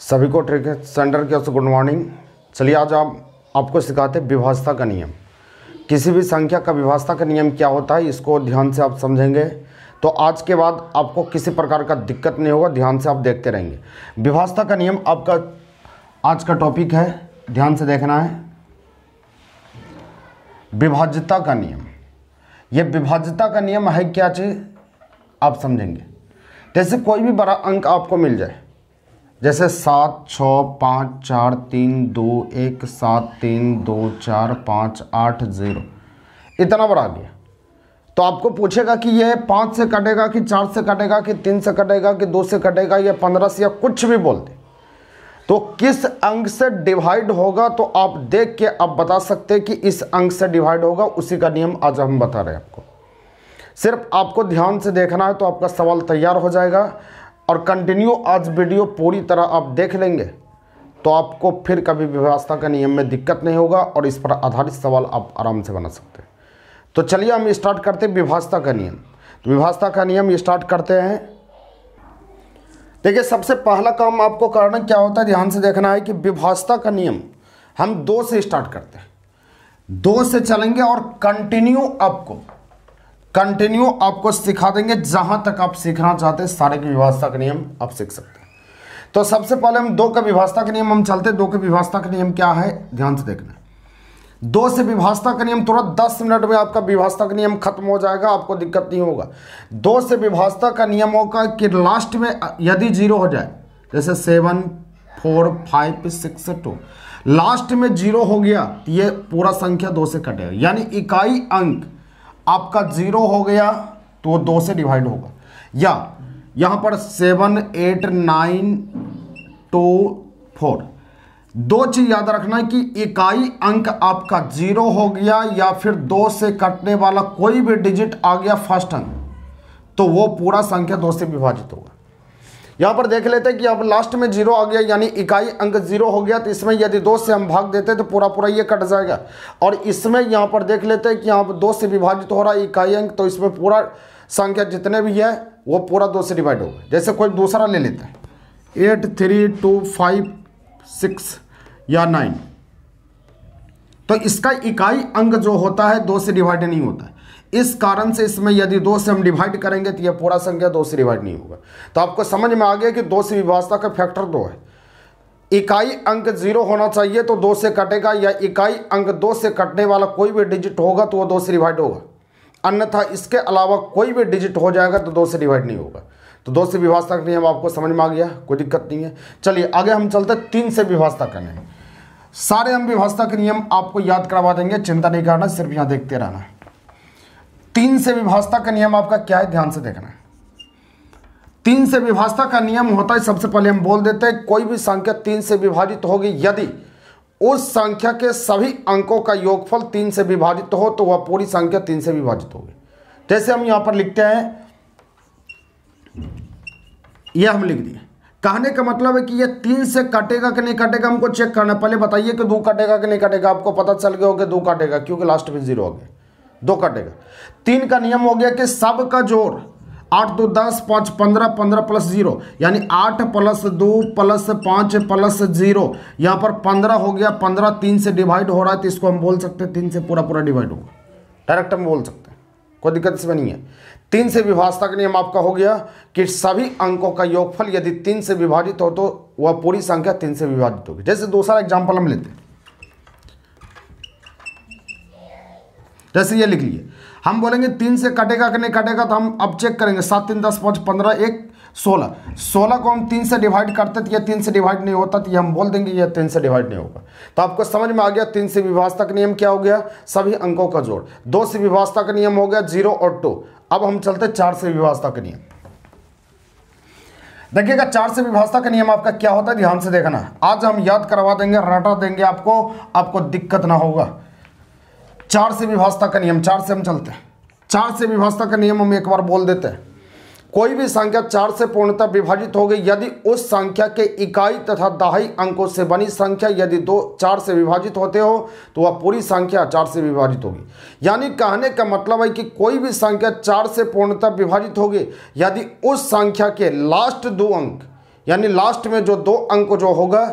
सभी को trick centre की ओर से गुड मॉर्निंग चलिए आज आप आपको सिखाते हैं विभाषता का नियम किसी भी संख्या का विभाषता का नियम क्या होता है इसको ध्यान से आप समझेंगे तो आज के बाद आपको किसी प्रकार का दिक्कत नहीं होगा ध्यान से आप देखते रहेंगे विभाजता का नियम आपका आज का टॉपिक है ध्यान से देखना है विभाज्यता का नियम यह विभाज्यता का नियम है क्या चीज़ आप समझेंगे जैसे कोई भी बड़ा अंक आपको मिल जाए जैसे सात छः पाँच चार तीन दो एक सात तीन दो चार पाँच आठ ज़ीरो इतना बड़ा गया तो आपको पूछेगा कि यह पाँच से कटेगा कि चार से कटेगा कि तीन से कटेगा कि दो से कटेगा या पंद्रह से या कुछ भी बोल दे तो किस अंक से डिवाइड होगा तो आप देख के आप बता सकते हैं कि इस अंक से डिवाइड होगा उसी का नियम आज हम बता रहे हैं आपको सिर्फ आपको ध्यान से देखना है तो आपका सवाल तैयार हो जाएगा और कंटिन्यू आज वीडियो पूरी तरह आप देख लेंगे तो आपको फिर कभी व्यवस्था के नियम में दिक्कत नहीं होगा और इस पर आधारित सवाल आप आराम से बना सकते हैं तो चलिए हम स्टार्ट करते हैं विभाषता का नियम तो विभाषता का नियम स्टार्ट करते हैं देखिए सबसे पहला काम आपको करना क्या होता है ध्यान से देखना है कि विभाषता का नियम हम दो से स्टार्ट करते हैं दो से चलेंगे और कंटिन्यू आपको कंटिन्यू आपको सिखा देंगे जहां तक आप सीखना चाहते हैं सारे की व्यवस्था का नियम आप सीख सकते हैं तो सबसे पहले हम दो का व्यवस्था का नियम हम चलते हैं दो के विभाषता का नियम क्या है ध्यान से देखना दो से विभाषता का नियम थोड़ा दस मिनट में आपका विभाषता का नियम खत्म हो जाएगा आपको दिक्कत नहीं होगा दो से विभाषता का नियम होगा कि लास्ट में यदि जीरो हो जाए जैसे seven four five six two last में जीरो हो गया तो ये पूरा संख्या दो से कटेगा यानी इकाई अंक आपका जीरो हो गया तो वो दो से डिवाइड होगा या यहां पर seven eight nine two four दो चीज याद रखना है कि इकाई अंक आपका जीरो हो गया या फिर दो से कटने वाला कोई भी डिजिट आ गया फर्स्ट अंक तो वो पूरा संख्या दो से विभाजित होगा यहाँ पर देख लेते हैं कि अब लास्ट में जीरो आ गया यानी इकाई अंक जीरो हो गया तो इसमें यदि दो से हम भाग देते तो पूरा पूरा ये कट जाएगा और इसमें यहाँ पर देख लेते हैं कि यहाँ पर दो से विभाजित हो रहा है इकाई अंक तो इसमें पूरा संख्या जितने भी है वो पूरा दो से डिवाइड होगा जैसे कोई दूसरा ले लेते हैं eight three two five six या नाइन तो इसका इकाई अंक जो होता है दो से डिवाइड नहीं होता है इस कारण से इसमें यदि दो से हम डिवाइड करेंगे तो यह पूरा संख्या दो से डिवाइड नहीं होगा तो आपको समझ में आ गया कि दो से विभाजता का फैक्टर दो है इकाई अंक जीरो होना चाहिए तो दो से कटेगा या इकाई अंक दो से कटने वाला कोई भी डिजिट होगा तो वह दो से डिवाइड होगा अन्यथा इसके अलावा कोई भी डिजिट हो जाएगा तो दो से डिवाइड नहीं होगा तो दो से विभाजता का नियम आपको समझ में आ गया कोई दिक्कत नहीं है चलिए आगे हम चलते तीन से विभाजता का नियम सारे हम विभाषता के नियम आपको याद करवा देंगे चिंता नहीं करना सिर्फ यहाँ देखते रहना तीन से विभाषता का नियम आपका क्या है ध्यान से देखना है तीन से विभाषता का नियम होता है सबसे पहले हम बोल देते हैं कोई भी संख्या तीन से विभाजित होगी यदि उस संख्या के सभी अंकों का योगफल तीन से विभाजित हो तो वह पूरी संख्या तीन से विभाजित होगी जैसे हम यहां पर लिखते हैं यह हम लिख दिए कहने का मतलब है कि यह तीन से कटेगा कि नहीं कटेगा हमको चेक करना पहले बताइए कि दो कटेगा कि नहीं कटेगा आपको पता चल गया होगा दो कटेगा क्योंकि लास्ट में जीरो हो गया दो कटेगा तीन का नियम हो गया कि सब का जोड़ आठ दो दस पाँच पंद्रह पंद्रह प्लस जीरो यानी आठ प्लस दो प्लस पाँच प्लस जीरो यहाँ पर पंद्रह हो गया पंद्रह तीन से डिवाइड हो रहा है तो इसको हम बोल सकते हैं तीन से पूरा पूरा डिवाइड होगा डायरेक्ट हम बोल सकते हैं कोई दिक्कत इसमें नहीं है तीन से विभाजता का नियम आपका हो गया कि सभी अंकों का योगफल यदि तीन से विभाजित हो तो वह पूरी संख्या तीन से विभाजित होगी जैसे दूसरा एग्जाम्पल हम लेते हैं जैसे ये लिख लिए हम बोलेंगे तीन से कटेगा कि नहीं कटेगा तो हम अब चेक करेंगे सात तीन दस पाँच पंद्रह एक सोलह सोलह को हम तीन से डिवाइड करते थे तो या तीन से डिवाइड नहीं होता तो ये हम बोल देंगे ये तीन से डिवाइड नहीं होगा तो आपको समझ में आ गया तीन से विभाजता का नियम क्या हो गया सभी अंकों का जोड़ दो से विभाजता का नियम हो गया जीरो और टू अब हम चलते चार से विभाजता का नियम देखिएगा चार से विभाजता का नियम आपका क्या होता है ध्यान से देखना आज हम याद करवा देंगे रटा देंगे आपको आपको दिक्कत ना होगा चार से विभाजता का नियम चार से हम चलते हैं चार से विभाजता का नियम हम एक बार बोल देते हैं कोई भी संख्या चार से पूर्णतः विभाजित हो गई यदि उस संख्या के इकाई तथा दहाई अंकों से बनी संख्या यदि दो चार से विभाजित होते हो तो वह पूरी संख्या चार से विभाजित होगी यानी कहने का मतलब है कि कोई भी संख्या चार से पूर्णतः विभाजित होगी यदि उस संख्या के लास्ट दो अंक यानी लास्ट में जो दो अंक जो होगा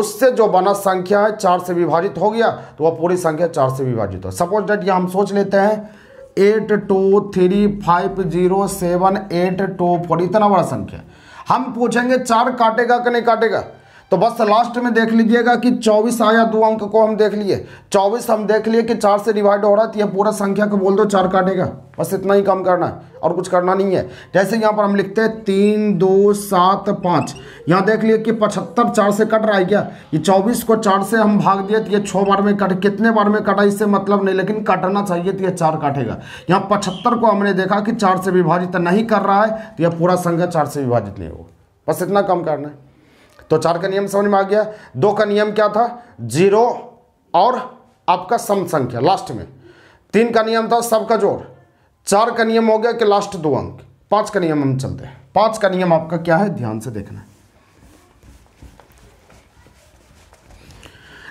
उससे जो बना संख्या है चार से विभाजित हो गया तो वह पूरी संख्या चार से विभाजित हो सपोज डेट यह हम सोच लेते हैं eight two three five zero seven eight two four इतना बड़ा संख्या हम पूछेंगे चार काटेगा कि नहीं काटेगा तो बस लास्ट में देख लीजिएगा कि 24 आया दो अंक को हम देख लिए 24 हम देख लिए कि चार से डिवाइड हो रहा है तो यह पूरा संख्या को बोल दो चार काटेगा बस इतना ही काम करना है और कुछ करना नहीं है जैसे यहाँ पर हम लिखते हैं तीन दो सात पाँच यहाँ देख लिए कि पचहत्तर चार से कट रहा है क्या ये चौबीस को चार से हम भाग दिए तो ये छः बार में कट कितने बार में कटा इससे मतलब नहीं लेकिन काटना चाहिए तो ये चार काटेगा यहाँ पचहत्तर को हमने देखा कि चार से विभाजित नहीं कर रहा है तो यह पूरा संख्या चार से विभाजित नहीं होगा बस इतना कम करना है तो चार का नियम समझ में आ गया दो का नियम क्या था जीरो और आपका सम संख्या लास्ट में तीन का नियम था सबका जोड़ चार का नियम हो गया कि लास्ट दो अंक पांच का नियम हम चलते हैं पांच का नियम आपका क्या है ध्यान से देखना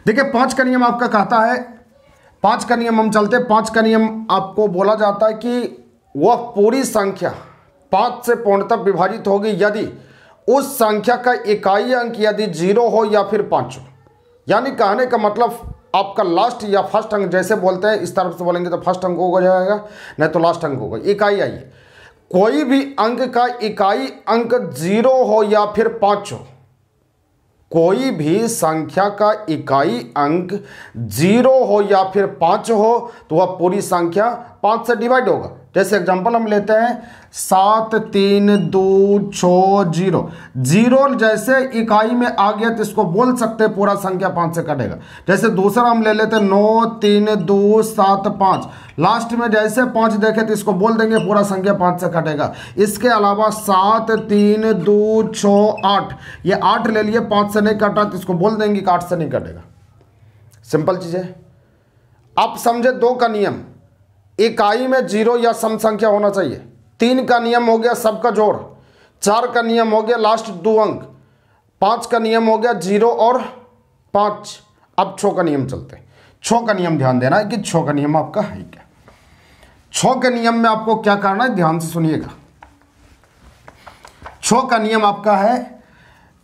देखिए पांच का नियम आपका कहता है पांच का नियम हम चलते हैं पांच का नियम आपको बोला जाता है कि वह पूरी संख्या पांच से पूर्णतः विभाजित होगी यदि उस संख्या का इकाई अंक यदि जीरो हो या फिर पाँच हो यानी कहने का मतलब आपका लास्ट या फर्स्ट अंक जैसे बोलते हैं इस तरफ से बोलेंगे तो फर्स्ट अंक होगा जाएगा नहीं तो लास्ट अंक होगा इकाई आइए कोई भी अंक का इकाई अंक जीरो हो या फिर पाँच हो कोई भी संख्या का इकाई अंक जीरो हो या फिर पाँच हो तो वह पूरी संख्या पाँच से डिवाइड होगा जैसे एग्जांपल हम लेते हैं सात तीन दो छ जीरो जीरो जैसे इकाई में आ गया तो इसको बोल सकते हैं पूरा संख्या पांच से कटेगा जैसे दूसरा हम ले लेते हैं नौ तीन दो सात पांच लास्ट में जैसे पांच देखे तो इसको बोल देंगे पूरा संख्या पांच से कटेगा इसके अलावा सात तीन दो छ आठ ये आठ ले लिए पांच से नहीं कटा तो इसको बोल देंगे कि आठ से नहीं कटेगा सिंपल चीज़ है आप समझे दो का नियम इकाई में जीरो या सम संख्या होना चाहिए तीन का नियम हो गया सबका जोड़ चार का नियम हो गया लास्ट दो अंक पांच का नियम हो गया जीरो और पांच अब छो का नियम चलते छो का नियम ध्यान देना है कि छो का नियम आपका है क्या छो के नियम में आपको क्या करना है ध्यान से सुनिएगा छो का नियम आपका है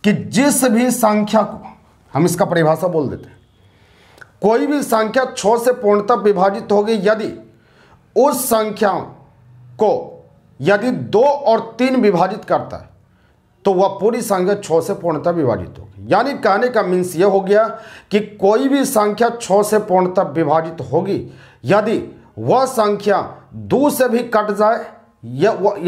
कि जिस भी संख्या को हम इसका परिभाषा बोल देते हैं कोई भी संख्या छो से पूर्णतः विभाजित होगी यदि उस संख्या को यदि दो और तीन विभाजित करता है तो वह पूरी संख्या छः से पूर्णतः विभाजित होगी यानी कहने का मीन्स ये हो गया कि कोई भी संख्या छः से पूर्णतः विभाजित होगी यदि वह संख्या दो से भी कट जाए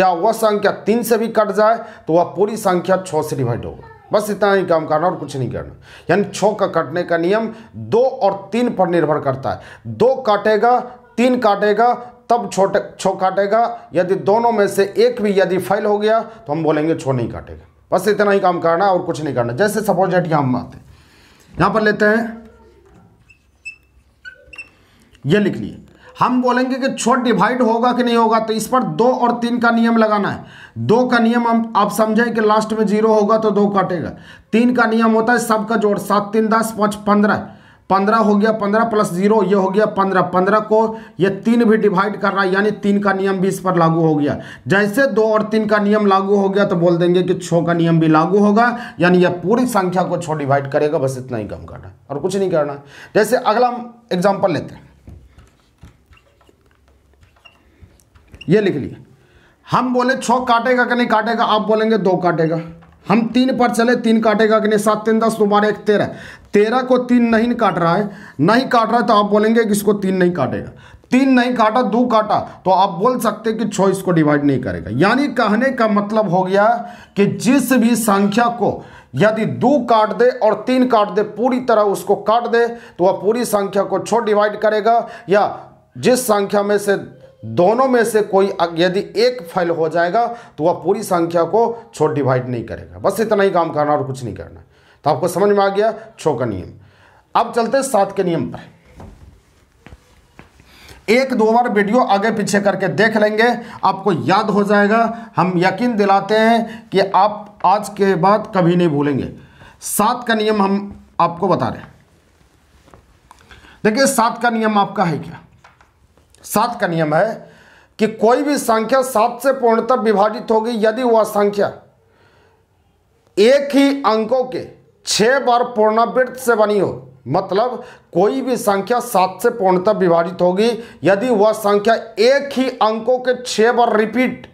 या वह संख्या तीन से भी कट जाए तो वह पूरी संख्या छः से डिवाइड होगा बस इतना ही काम करना और कुछ नहीं करना यानी छः का कटने का नियम दो और तीन पर निर्भर करता है दो काटेगा तीन काटेगा तब छोटे छो काटेगा यदि दोनों में से एक भी यदि फेल हो गया तो हम बोलेंगे छो नहीं काटेगा बस इतना ही काम करना और कुछ नहीं करना जैसे सपोज डेट यहां हम आते हैं पर लेते हैं ये लिख लिए हम बोलेंगे कि छो डिवाइड होगा कि नहीं होगा तो इस पर दो और तीन का नियम लगाना है दो का नियम हम आप समझें कि लास्ट में जीरो होगा तो दो काटेगा तीन का नियम होता है सबका जोड़ सात तीन दस पांच पंद्रह पंद्रह हो गया पंद्रह प्लस जीरो ये हो गया पंद्रह पंद्रह को ये तीन भी डिवाइड कर रहा है यानी तीन का नियम भी इस पर लागू हो गया जैसे दो और तीन का नियम लागू हो गया तो बोल देंगे कि छः का नियम भी लागू होगा यानी यह पूरी संख्या को छः डिवाइड करेगा बस इतना ही कम करना और कुछ नहीं करना जैसे अगला एग्जाम्पल लेते हैं ये लिख लिया हम बोले छः काटेगा कि नहीं काटेगा आप बोलेंगे दो काटेगा हम तीन पर चले तीन काटेगा कि नहीं सात तीन दस दोबारा एक तेरह तेरह को तीन नहीं काट रहा है नहीं काट रहा है तो आप बोलेंगे कि इसको तीन नहीं काटेगा तीन नहीं काटा दो काटा तो आप बोल सकते कि छो इसको डिवाइड नहीं करेगा यानी कहने का मतलब हो गया कि जिस भी संख्या को यदि दो काट दे और तीन काट दे पूरी तरह उसको काट दे तो वह पूरी संख्या को छो डिवाइड करेगा या जिस संख्या में से दोनों में से कोई यदि एक फैल हो जाएगा तो वह पूरी संख्या को छोड़ डिवाइड नहीं करेगा बस इतना ही काम करना और कुछ नहीं करना तो आपको समझ में आ गया छो का नियम अब चलते हैं सात के नियम पर एक दो बार वीडियो आगे पीछे करके देख लेंगे आपको याद हो जाएगा हम यकीन दिलाते हैं कि आप आज के बाद कभी नहीं भूलेंगे सात का नियम हम आपको बता रहे हैं देखिए सात का नियम आपका है क्या सात का नियम है कि कोई भी संख्या सात से पूर्णतः विभाजित होगी यदि वह संख्या एक ही अंकों के छह बार पूर्णावृत्त से बनी हो मतलब कोई भी संख्या सात से पूर्णतः विभाजित होगी यदि वह संख्या एक ही अंकों के छह बार रिपीट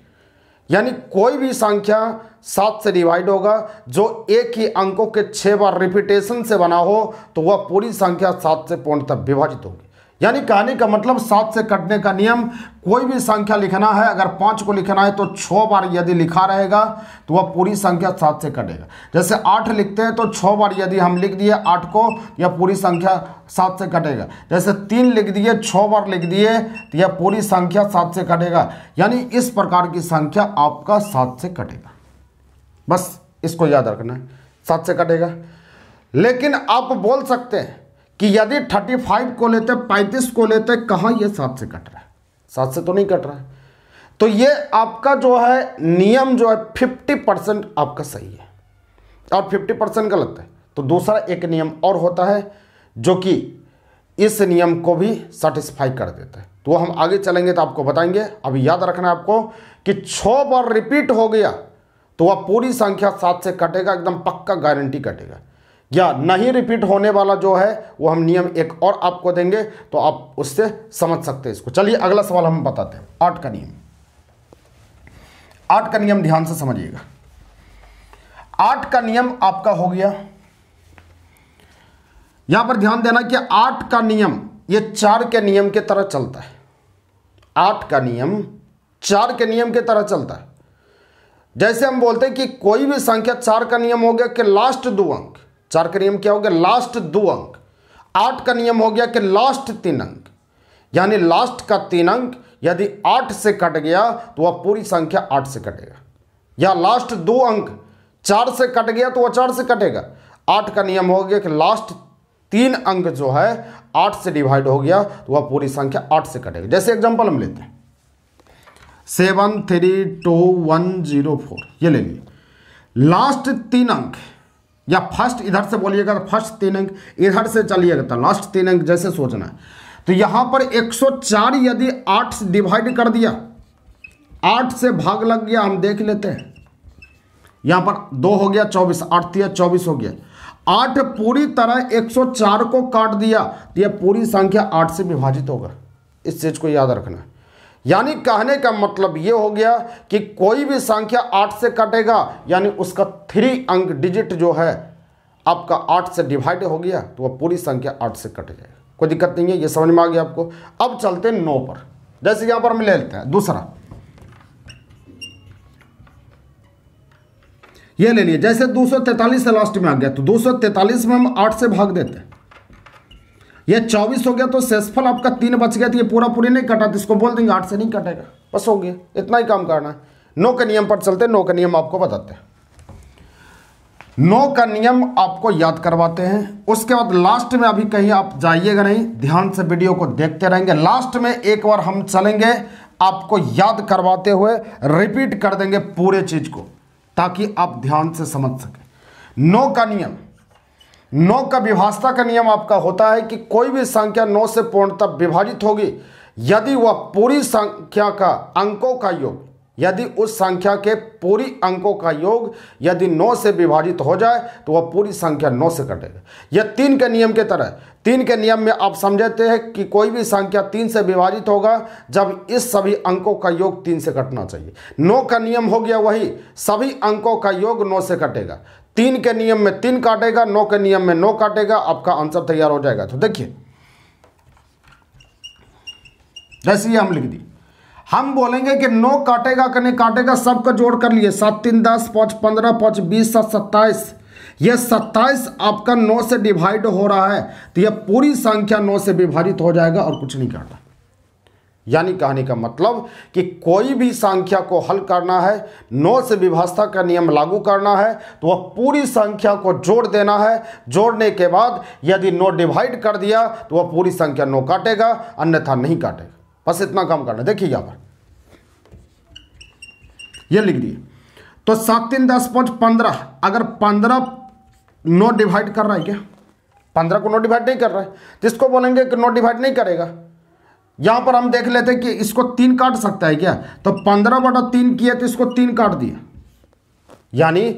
यानी कोई भी संख्या सात से डिवाइड होगा जो एक ही अंकों के छह बार रिपीटेशन से बना हो तो वह पूरी संख्या सात से पूर्णतः विभाजित होगी यानी कहानी का मतलब सात से कटने का नियम कोई भी संख्या लिखना है अगर पाँच को लिखना है तो छः बार यदि लिखा रहेगा तो वह पूरी संख्या सात से कटेगा जैसे आठ लिखते हैं तो छः बार यदि हम लिख दिए आठ को तो यह पूरी संख्या सात से कटेगा जैसे तीन लिख दिए छः बार लिख दिए तो यह पूरी संख्या सात से कटेगा यानी इस प्रकार की संख्या आपका सात से कटेगा बस इसको याद रखना है सात से कटेगा लेकिन आप बोल सकते हैं कि यदि थर्टी फाइव को लेते पैंतीस को लेते कहाँ ये सात से कट रहा है सात से तो नहीं कट रहा है तो ये आपका जो है नियम जो है फिफ्टी परसेंट आपका सही है और फिफ्टी परसेंट गलत है तो दूसरा एक नियम और होता है जो कि इस नियम को भी सेटिस्फाई कर देता है तो हम आगे चलेंगे तो आपको बताएंगे अब याद रखना आपको कि छः बार रिपीट हो गया तो वह पूरी संख्या सात से कटेगा एकदम पक्का गारंटी कटेगा या नहीं रिपीट होने वाला जो है वो हम नियम एक और आपको देंगे तो आप उससे समझ सकते हैं इसको चलिए अगला सवाल हम बताते हैं आठ का नियम आठ का नियम ध्यान से समझिएगा आठ का नियम आपका हो गया यहां पर ध्यान देना कि आठ का नियम ये चार के नियम के तरह चलता है आठ का नियम चार के नियम के तरह चलता है जैसे हम बोलते हैं कि कोई भी संख्या चार का नियम हो गया कि लास्ट दो अंक चार का नियम क्या हो गया लास्ट दो अंक आठ का नियम हो गया कि लास्ट तीन अंक यानी लास्ट का तीन अंक यदि आठ से कट गया तो वह पूरी संख्या आठ से कटेगा या लास्ट दो अंक चार से कट गया तो वह चार से कटेगा आठ का नियम हो गया कि लास्ट तीन अंक जो है आठ से डिवाइड हो गया तो वह पूरी संख्या आठ से कटेगा जैसे एग्जाम्पल हम लेते हैं seven three two one zero four ये ले लिए लास्ट तीन अंक या फर्स्ट इधर से बोलिएगा तो फर्स्ट तीन अंक इधर से चलिएगा तो लास्ट तीन अंक जैसे सोचना है तो यहां पर 104 यदि 8 से डिवाइड कर दिया 8 से भाग लग गया हम देख लेते हैं यहां पर दो हो गया चौबीस आठ दिया चौबीस हो गया आठ पूरी तरह 104 को काट दिया तो यह पूरी संख्या आठ से विभाजित होगा इस चीज़ को याद रखना है यानी कहने का मतलब ये हो गया कि कोई भी संख्या आठ से कटेगा यानी उसका थ्री अंक डिजिट जो है आपका आठ से डिवाइड हो गया तो वह पूरी संख्या आठ से कट जाएगा कोई दिक्कत नहीं है ये समझ में आ गया आपको अब चलते हैं नौ पर जैसे यहां पर हम ले लेते हैं दूसरा ये ले लिए जैसे दो सौ तैतालीस से लास्ट में आ गया तो दो सौ तैतालीस में हम आठ से भाग देते हैं ये चौबीस हो गया तो सेसफल आपका तीन बच गया था तो ये पूरा पूरी नहीं कटा तो इसको बोल देंगे आठ से नहीं कटेगा बस हो गया इतना ही काम करना है नौ का नियम पर चलते नौ का नियम आपको बताते हैं नौ का नियम आपको याद करवाते हैं उसके बाद लास्ट में अभी कहीं आप जाइएगा नहीं ध्यान से वीडियो को देखते रहेंगे लास्ट में एक बार हम चलेंगे आपको याद करवाते हुए रिपीट कर देंगे पूरे चीज़ को ताकि आप ध्यान से समझ सकें नौ का नियम नौ का विभाजता का नियम आपका होता है कि कोई भी संख्या नौ से पूर्णतः विभाजित होगी यदि वह पूरी संख्या का अंकों का योग यदि उस संख्या के पूरी अंकों का योग यदि नौ से विभाजित हो जाए तो वह पूरी संख्या नौ से कटेगा यह तीन के नियम के तरह तीन के नियम में आप समझते हैं कि कोई भी संख्या तीन से विभाजित होगा जब इस सभी अंकों का योग तीन से कटना चाहिए नौ का नियम हो गया वही सभी अंकों का योग नौ से कटेगा तीन के नियम में तीन काटेगा नौ के नियम में नौ काटेगा आपका आंसर तैयार हो जाएगा तो देखिए जैसे ये हम लिख दी हम बोलेंगे कि नौ काटेगा कि नहीं काटेगा सबका जोड़ कर लिए सात तीन दस पांच पंद्रह पांच बीस सात सत्ताईस यह सत्ताईस आपका नौ से डिवाइड हो रहा है तो यह पूरी संख्या नौ से विभाजित हो जाएगा और कुछ नहीं काटा यानी कहने का मतलब कि कोई भी संख्या को हल करना है नौ से विभाषा का नियम लागू करना है तो वह पूरी संख्या को जोड़ देना है जोड़ने के बाद यदि नौ डिवाइड कर दिया तो वह पूरी संख्या नौ काटेगा अन्यथा नहीं काटेगा बस इतना काम करना देखिए यहाँ पर यह लिख दिए तो सात तीन दस पाँच पंद्रह अगर पंद्रह नौ डिवाइड कर रहा है क्या पंद्रह को नौ डिवाइड नहीं कर रहा है जिसको बोलेंगे कि नौ डिवाइड नहीं करेगा यहां पर हम देख लेते हैं कि इसको तीन काट सकता है क्या तो पंद्रह बटा तीन किया तो इसको तीन काट दिया यानी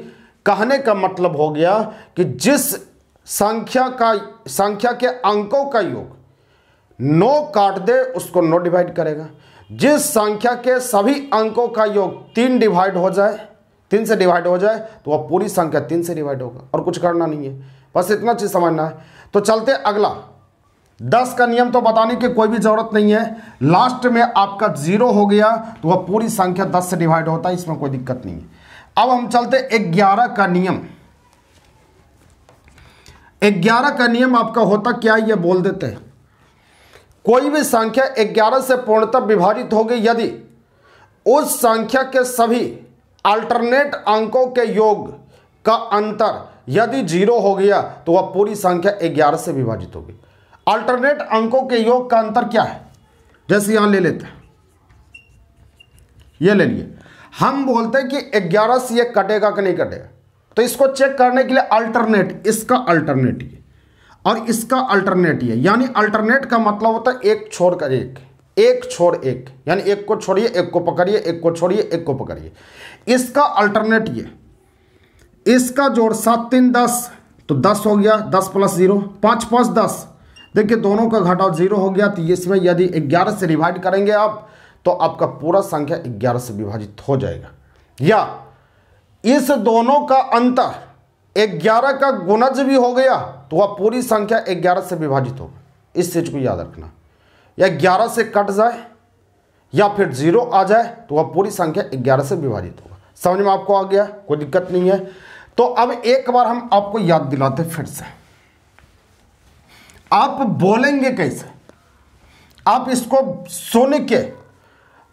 कहने का मतलब हो गया कि जिस संख्या का संख्या के अंकों का योग नौ काट दे उसको नौ डिवाइड करेगा जिस संख्या के सभी अंकों का योग तीन डिवाइड हो जाए तीन से डिवाइड हो जाए तो वह पूरी संख्या तीन से डिवाइड होगा और कुछ करना नहीं है बस इतना चीज़ समझना है तो चलते अगला दस का नियम तो बताने की कोई भी ज़रूरत नहीं है लास्ट में आपका जीरो हो गया तो वह पूरी संख्या दस से डिवाइड होता है इसमें कोई दिक्कत नहीं है अब हम चलते ग्यारह का नियम ग्यारह का नियम आपका होता क्या है बोल देते हैं कोई भी संख्या ग्यारह से पूर्णतः विभाजित होगी यदि उस संख्या के सभी अल्टरनेट अंकों के योग का अंतर यदि जीरो हो गया तो वह पूरी संख्या ग्यारह से विभाजित होगी अल्टरनेट अंकों के योग का अंतर क्या है जैसे यहां ले लेते हैं ये ले लिए हम बोलते हैं कि ग्यारह से ये कटेगा कि नहीं कटेगा तो इसको चेक करने के लिए अल्टरनेट इसका अल्टरनेट ये और इसका अल्टरनेट ये यानी अल्टरनेट का मतलब होता है एक छोड़ कर एक एक छोड़ एक यानी एक को छोड़िए एक को पकड़िए एक को छोड़िए एक को पकड़िए इसका अल्टरनेट ये इसका जोड़ सात तीन दस तो दस हो गया दस प्लस जीरो पांच पांच दस देखिए दोनों का घटाव जीरो हो गया तो इसमें यदि ग्यारह से डिवाइड करेंगे आप तो आपका पूरा संख्या ग्यारह से विभाजित हो जाएगा या इस दोनों का अंतर ग्यारह का गुणज भी हो गया तो वह पूरी संख्या ग्यारह से विभाजित होगा इस चीज को याद रखना या ग्यारह से कट जाए या फिर जीरो आ जाए तो वह पूरी संख्या ग्यारह से विभाजित होगा समझ में आपको आ गया कोई दिक्कत नहीं है तो अब एक बार हम आपको याद दिलाते फिर से आप बोलेंगे कैसे आप इसको सुन के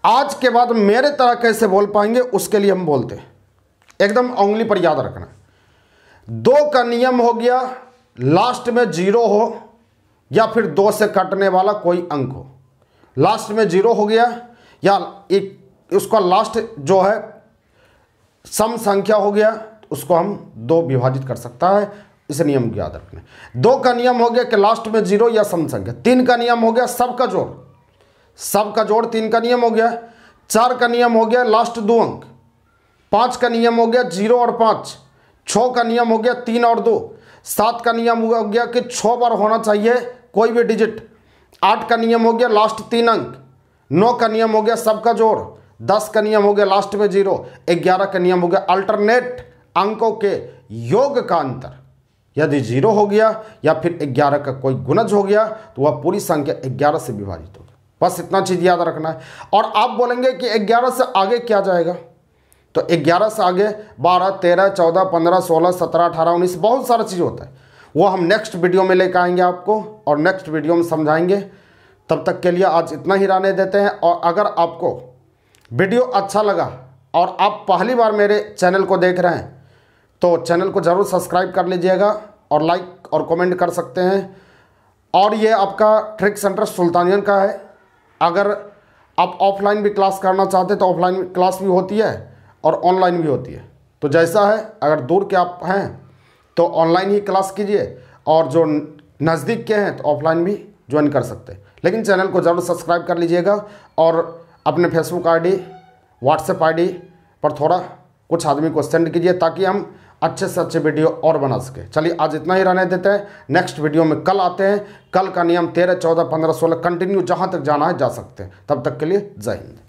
आज के बाद मेरे तरह कैसे बोल पाएंगे उसके लिए हम बोलते हैं एकदम उंगली पर याद रखना दो का नियम हो गया लास्ट में जीरो हो या फिर दो से कटने वाला कोई अंक हो लास्ट में जीरो हो गया या एक उसका लास्ट जो है सम संख्या हो गया उसको हम दो विभाजित कर सकता है इस नियम को याद रखना दो का नियम हो गया कि लास्ट में जीरो या सम संख्या तीन का नियम हो गया सब का जोड़ सब का जोड़ तीन का नियम हो गया चार का नियम हो गया लास्ट दो अंक पांच का नियम हो गया जीरो और पांच छ का नियम हो गया तीन और दो सात का नियम हो गया कि छ बार होना चाहिए कोई भी डिजिट आठ का नियम हो गया लास्ट तीन अंक नौ का नियम हो गया सबका जोड़ दस का नियम हो गया लास्ट में जीरो ग्यारह का नियम हो गया अल्टरनेट अंकों के योग का अंतर यदि जीरो हो गया या फिर ग्यारह का कोई गुणज हो गया तो वह पूरी संख्या ग्यारह से विभाजित होगी बस इतना चीज़ याद रखना है और आप बोलेंगे कि ग्यारह से आगे क्या जाएगा तो ग्यारह से आगे बारह तेरह चौदह पंद्रह सोलह सत्रह अठारह उन्नीस बहुत सारा चीज़ होता है वो हम नेक्स्ट वीडियो में लेकर आएंगे आपको और नेक्स्ट वीडियो में समझाएंगे तब तक के लिए आज इतना ही रहने देते हैं और अगर आपको वीडियो अच्छा लगा और आप पहली बार मेरे चैनल को देख रहे हैं तो चैनल को ज़रूर सब्सक्राइब कर लीजिएगा और लाइक और कमेंट कर सकते हैं और ये आपका ट्रिक सेंटर सुल्तानियन का है अगर आप ऑफलाइन भी क्लास करना चाहते हैं तो ऑफलाइन क्लास भी होती है और ऑनलाइन भी होती है तो जैसा है अगर दूर के आप हैं तो ऑनलाइन ही क्लास कीजिए और जो नज़दीक के हैं तो ऑफलाइन भी ज्वाइन कर सकते हैं लेकिन चैनल को ज़रूर सब्सक्राइब कर लीजिएगा और अपने फेसबुक आईडी व्हाट्सएप आईडी पर थोड़ा कुछ आदमी को सेंड कीजिए ताकि हम अच्छे से अच्छे वीडियो और बना सके चलिए आज इतना ही रहने देते हैं नेक्स्ट वीडियो में कल आते हैं कल का नियम तेरह चौदह पंद्रह सोलह कंटिन्यू जहाँ तक जाना है जा सकते हैं तब तक के लिए जय हिंद